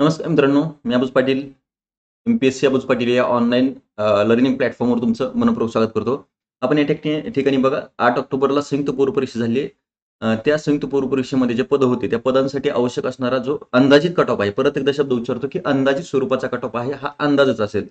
नमस्कार मित्रांनो मी Abuj Patil M P S C Abuj Patil या ऑनलाईन लर्निंग प्लॅटफॉर्मवर तुमचं मनपूर्वक स्वागत करतो आपण या ठिकाणी बघा आठ ऑक्टोबरला संयुक्त पूर्व परीक्षा झाली त्या संयुक्त पूर्व परीक्षेमध्ये जे पद होते त्या पदांसाठी आवश्यक असणारा जो अंदाजित कट ऑफ आहे परत एकदा शब्द उच्चारतो की अंदाजित स्वरूपाचा कट ऑफ आहे हा अंदाजच असेल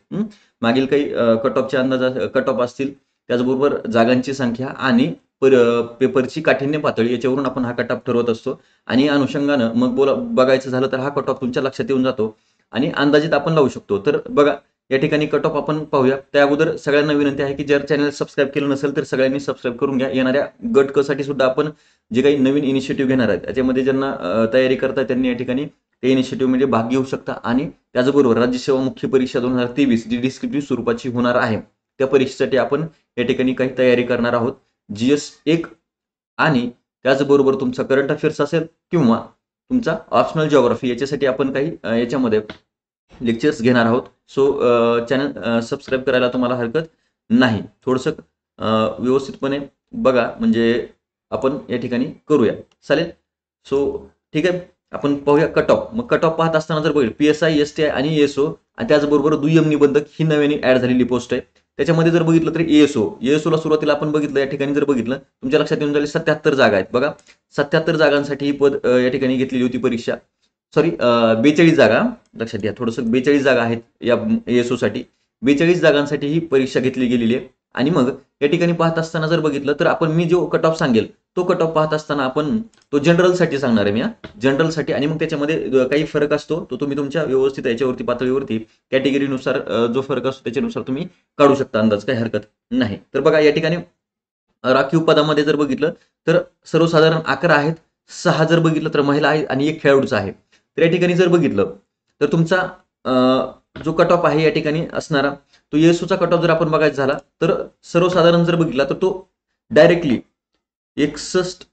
मागील काही कट ऑफचे अंदाज कट ऑफ असतील त्याचबरोबर जागांची संख्या आणि पर पेपरची काठिण्य पातळी याच्यावरून आपण हा कट ऑफ ठरवत असतो आणि अनुषंगानं मग बोला बघायचं झालं तर हा कट ऑफ तुमच्या लक्षात येऊन जातो आणि अंदाजित आपण लावू शकतो तर बघा या ठिकाणी कट ऑफ आपण पाहूया त्या अगोदर सगळ्यांना विनंती आहे की जर चॅनल सबस्क्राईब केलं नसेल तर सगळ्यांनी सबस्क्राईब करून घ्या येणाऱ्या गट सुद्धा आपण जे काही नवीन इनिशिएटिव्ह घेणार आहेत त्याच्यामध्ये ज्यांना तयारी करतात त्यांनी या ठिकाणी ते म्हणजे भाग घेऊ शकता आणि त्याचबरोबर राज्यसेवा मुख्य परीक्षा दोन हजार तेवीस जी डिस्क्रिप्टिव्ह स्वरूपाची होणार आहे त्या परीक्षेसाठी आपण या ठिकाणी काही तयारी करणार आहोत जीएस एक आणि त्याचबरोबर तुमचा करंट अफेअर्स असेल किंवा तुमचा ऑप्शनल जॉग्राफी याच्यासाठी आपण काही याच्यामध्ये लेक्चर्स घेणार आहोत सो चॅनल सबस्क्राईब करायला तुम्हाला हरकत नाही थोडंसं व्यवस्थितपणे बघा म्हणजे आपण या ठिकाणी करूया चालेल सो ठीक आहे आपण पाहूया कट ऑफ मग कट ऑफ पाहत असताना जर बघितलं P S I S T I आणि एसओ आणि त्याचबरोबर दुय्यम निबंधक ही नव्याने ॲड झालेली पोस्ट आहे त्याच्यामध्ये जर बघितलं तर एसओ एएसओला सुरुवातीला आपण बघितलं या ठिकाणी जर बघितलं तुमच्या लक्षात येऊन झाले सत्याहत्तर जागा आहेत बघा सत्याहत्तर जागांसाठी ही पद या ठिकाणी घेतलेली होती परीक्षा सॉरी बेचाळीस जागा लक्षात घ्या थोडस बेचाळीस जागा आहेत या साठी बेचाळीस जागांसाठी ही परीक्षा घेतली गेलेली आहे आणि मग या ठिकाणी पाहत असताना जर बघितलं तर आपण मी जो कट ऑफ सांगेल तो कट ऑफ पाहत असताना आपण तो जनरलसाठी सांगणार आहे मी जनरलसाठी आणि मग त्याच्यामध्ये काही फरक असतो तो तुम्ही तुमच्या व्यवस्थित याच्यावरती पातळीवरती कॅटेगरीनुसार जो फरक असतो त्याच्यानुसार तुम्ही काढू शकता अंदाज काही हरकत नाही तर बघा या ठिकाणी राखीव पदामध्ये जर बघितलं तर सर्वसाधारण अकरा आहेत सहा जर बघितलं तर महिला आहे आणि एक खेळाडूचा आहे तर या ठिकाणी जर बघितलं तर तुमचा जो कट ऑफ आहे या ठिकाणी असणारा तो येसूचा कट ऑफ जर आपण बघायचा झाला तर सर्वसाधारण जर बघितला तर तो डायरेक्टली एकसष्ट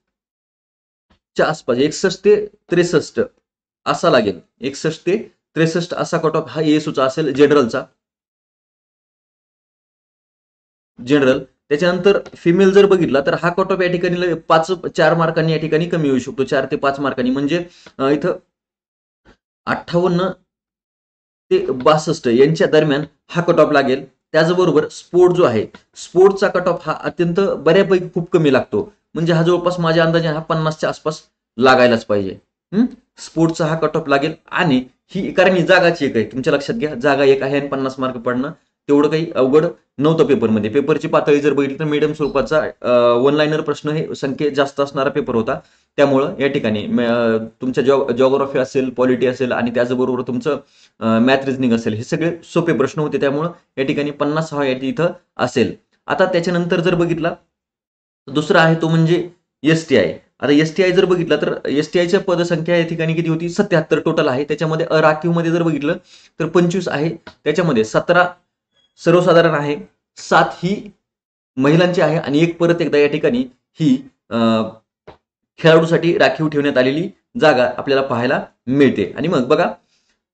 च्या आसपास एकसष्ट ते त्रेसष्ट असा लागेल एकसष्ट ते त्रेसष्ट असा कट ऑफ हा येसूचा असेल जनरलचा जनरल त्याच्यानंतर फिमेल जर बघितला तर हा कट ऑफ या ठिकाणी पाच चार मार्कांनी या ठिकाणी कमी होऊ शकतो चार ते पाच मार्कांनी म्हणजे इथं अठ्ठावन्न ते बासष्ट यांच्या दरम्यान हा कट ऑफ लागेल त्याचबरोबर स्पोर्ट जो आहे स्पोर्टचा कट ऑफ हा अत्यंत बऱ्यापैकी खूप कमी लागतो म्हणजे हा जवळपास माझ्या अंदाजे हा पन्नासच्या आसपास लागायलाच पाहिजे स्पोर्टचा हा कट ऑफ लागेल आणि ही कारण ही जागाची एक आहे तुमच्या लक्षात घ्या जागा एक आहे आणि पन्नास मार्क पडणं तेवढं काही अवघड नव्हतं पेपरमध्ये पेपरची पातळी जर बघितली तर मीडियम स्वरूपाचा वन लाईनर प्रश्न हे संख्ये जास्त असणारा पेपर होता त्यामुळं या ठिकाणी तुमच्या जॉ जॉग्राफी असेल पॉलिटी असेल आणि त्याचबरोबर तुमचं मॅथ रिजनिंग असेल हे सगळे सोपे प्रश्न होते त्यामुळं या ठिकाणी पन्नास सहा या इथं असेल आता त्याच्यानंतर जर बघितला दुसरा आहे तो म्हणजे एस टी आय आता एस टी आय जर बघितला तर एस टी आयच्या पदसंख्या या ठिकाणी किती होती सत्याहत्तर टोटल आहे त्याच्यामध्ये अराखीवमध्ये जर बघितलं तर पंचवीस आहे त्याच्यामध्ये सतरा सर्वसाधारण आहे सात ही महिलांची आहे आणि एक परत एकदा या ठिकाणी ही खेळाडूसाठी राखीव ठेवण्यात आलेली जागा आपल्याला पाहायला मिळते आणि मग बघा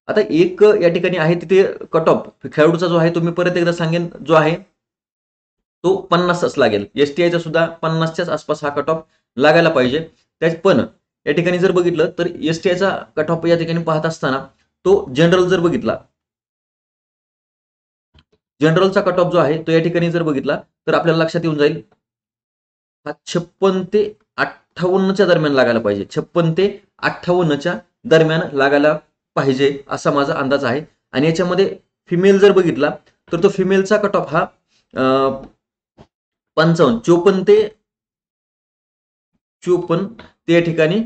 आता एक या ठिकाणी आहे तिथे कट ऑफ खेळाडूचा जो आहे तो मी परत एकदा सांगेन जो आहे तो पन्नासच लागेल एस टी आयचा सुद्धा पन्नासच्याच आसपास हा कट ऑफ लागायला पाहिजे त्याच पण या ठिकाणी जर बघितलं तर एस टी आयचा कट ऑफ या ठिकाणी पाहत असताना तो जनरल जर बघितला जनरलचा कट जो आहे तो या ठिकाणी जर बघितला तर आपल्याला लक्षात येऊन जाईल हा छप्पन ते अठ्ठावन्नच्या दरम्यान लागायला पाहिजे छप्पन ते अठ्ठावन्नच्या दरम्यान लागायला पाहिजे असा माझा अंदाज आहे आणि याच्यामध्ये फिमेल जर बघितला तर तो फिमेलचा कट ऑफ हा पंचावन्न चोपन्न ते चोपन्न ते या ठिकाणी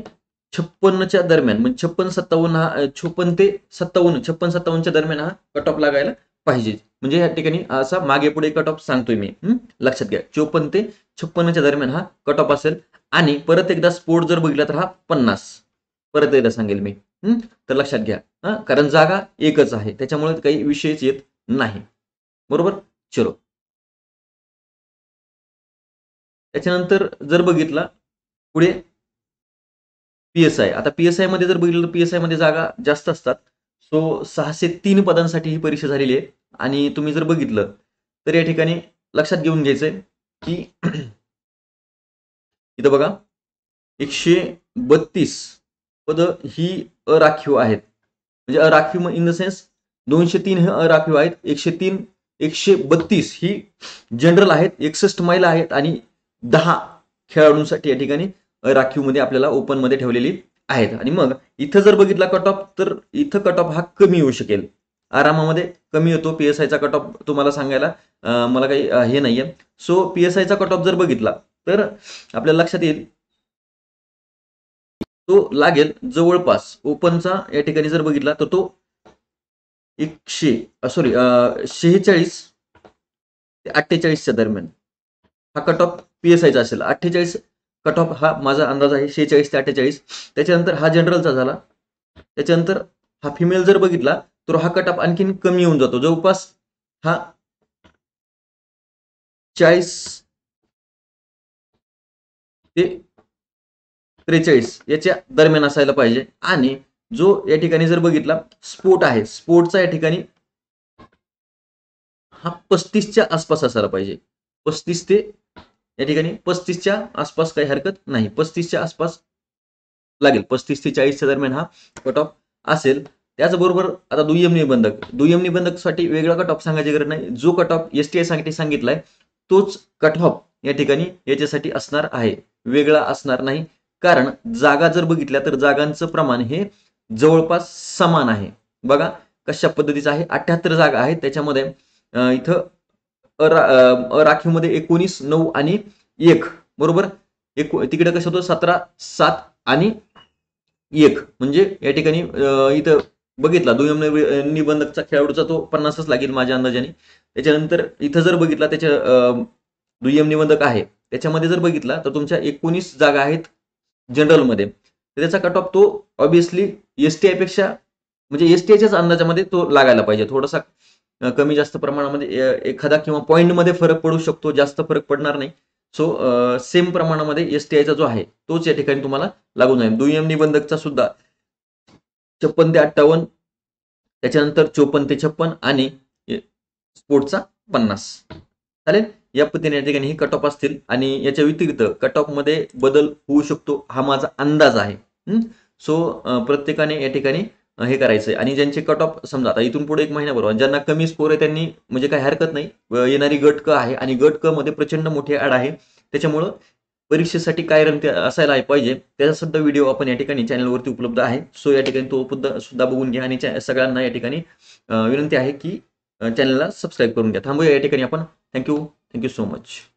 छप्पन्नच्या दरम्यान म्हणजे छप्पन सत्तावन्न हा छप्पन ते सत्तावन्न छप्पन सत्तावन्नच्या दरम्यान हा कट ऑफ लागायला पाहिजे म्हणजे या ठिकाणी असा मागे पुढे कट ऑफ सांगतोय मी लक्षात घ्या चोपन्न ते छप्पनच्या दरम्यान हा कट ऑफ असेल आणि परत एकदा स्पोर्ट जर बघितला तर हा पन्नास परत एकदा सांगेल मी तर लक्षात घ्या कारण जागा एकच आहे त्याच्यामुळे काही विषयच येत नाही बरोबर चलो त्याच्यानंतर जर बघितला पुढे पी एस आय आता पी एस जर बघितलं तर पी एस जागा जास्त असतात सो सहाशे तीन पदांसाठी ही परीक्षा झालेली आहे आणि तुम्ही जर बघितलं तर या ठिकाणी लक्षात घेऊन घ्यायचंय की इथं बघा एकशे बत्तीस पद ही अराखीव आहेत म्हणजे अराखीव इन द सेन्स दोनशे तीन हे अराखीव आहेत एकशे तीन एकशे बत्तीस ही जनरल आहेत एकसष्ट महिला आहेत आणि दहा खेळाडूंसाठी या ठिकाणी राखीवमध्ये आपल्याला ओपनमध्ये ठेवलेली आहेत आणि मग इथं जर बघितला कट ऑफ तर इथं कट ऑफ हा कमी होऊ शकेल आरामामध्ये कमी होतो पी एस आयचा कट ऑफ तुम्हाला सांगायला मला काही हे नाही आहे सो पी एस आयचा कट ऑफ जर बघितला तर आपल्या लक्षात येईल तो लागेल जवळपास ओपनचा या ठिकाणी जर बघितला तर तो एकशे सॉरी शेहेचाळीस ते अठ्ठेचाळीसच्या दरम्यान हा कट ऑफ पी एस आयचा असेल अठ्ठेचाळीस कट ऑफ हा माझा अंदाज आहे शेहेचाळीस ते अठ्ठेचाळीस त्याच्यानंतर हा जनरलचा झाला त्याच्यानंतर हा फिमेल जर बघितला तर हा कट ऑफ आणखीन कमी येऊन जातो जवळपास हा चाळीस ते त्रेचाळीस याच्या दरम्यान असायला पाहिजे आणि जो या ठिकाणी जर बघितला स्पोर्ट आहे स्पोर्टचा या ठिकाणी हा पस्तीसच्या आसपास असायला पाहिजे पस्तीस ते या ठिकाणी पस्तीसच्या आसपास काही हरकत नाही पस्तीसच्या आसपास लागेल पस्तीस ते चाळीसच्या दरम्यान हा कट ऑफ असेल त्याचबरोबर आता दुय्यम निबंधक दुय्यम निबंधकसाठी वेगळा कट ऑफ सांगायची गरज नाही जो cut off S T I साठी सांगितलाय तोच कट ऑफ या ठिकाणी याच्यासाठी असणार आहे वेगळा असणार नाही कारण जागा जर बघितल्या तर जागांचं प्रमाण हे जवळपास समान आहे बघा कशा पद्धतीचं आहे अठ्याहत्तर जागा आहेत त्याच्यामध्ये इथं अ राखीवमध्ये एकोणीस नऊ आणि एक बरोबर एक तिकडे कसं होतं सतरा सात आणि एक म्हणजे या ठिकाणी इथं बघितला दुय्यम निबंधकचा खेळाडूचा तो पन्नासच लागेल माझ्या अंदाजाने त्याच्यानंतर इथं जर बघितला त्याच्या दुय्यम निबंधक आहे त्याच्यामध्ये जर बघितला तर तुमच्या एकोणीस जागा आहेत जनरलमध्ये त्याचा कट ऑफ तो ऑब्विसली एस टी म्हणजे एस टी अंदाजामध्ये तो लागायला पाहिजे थोडासा कमी जास्त प्रमाणामध्ये एखादा किंवा पॉईंटमध्ये फरक पडू शकतो जास्त फरक पडणार नाही सो सेम प्रमाणामध्ये एस टी आयचा जो आहे तोच या ठिकाणी तुम्हाला लागून जाईल दुय्यम निबंधकचा सुद्धा छप्पन ते अठ्ठावन्न त्याच्यानंतर चोपन्न ते छप्पन आणि स्पोर्टचा पन्नास चालेल या पद्धतीने या ठिकाणी हे कट ऑफ असतील आणि याच्या व्यतिरिक्त कट मध्ये बदल होऊ शकतो हा माझा अंदाज आहे सो प्रत्येकाने या ठिकाणी हे करायचं आणि ज्यांचे कट ऑफ समजा आता इथून पुढे एक महिना बरोबर ज्यांना कमी स्कोर आहे त्यांनी म्हणजे काही हरकत नाही येणारी गट क आहे आणि गट क मध्ये प्रचंड मोठी ॲड आहे त्याच्यामुळं परीक्षेसाठी काय रंग असायला पाहिजे त्याचा सुद्धा व्हिडिओ आपण या ठिकाणी चॅनलवरती उपलब्ध आहे सो या ठिकाणी तो सुद्धा बघून घ्या आणि सगळ्यांना या ठिकाणी विनंती आहे की चॅनलला सबस्क्राईब करून घ्या थांबूया या ठिकाणी आपण थँक्यू थँक्यू सो मच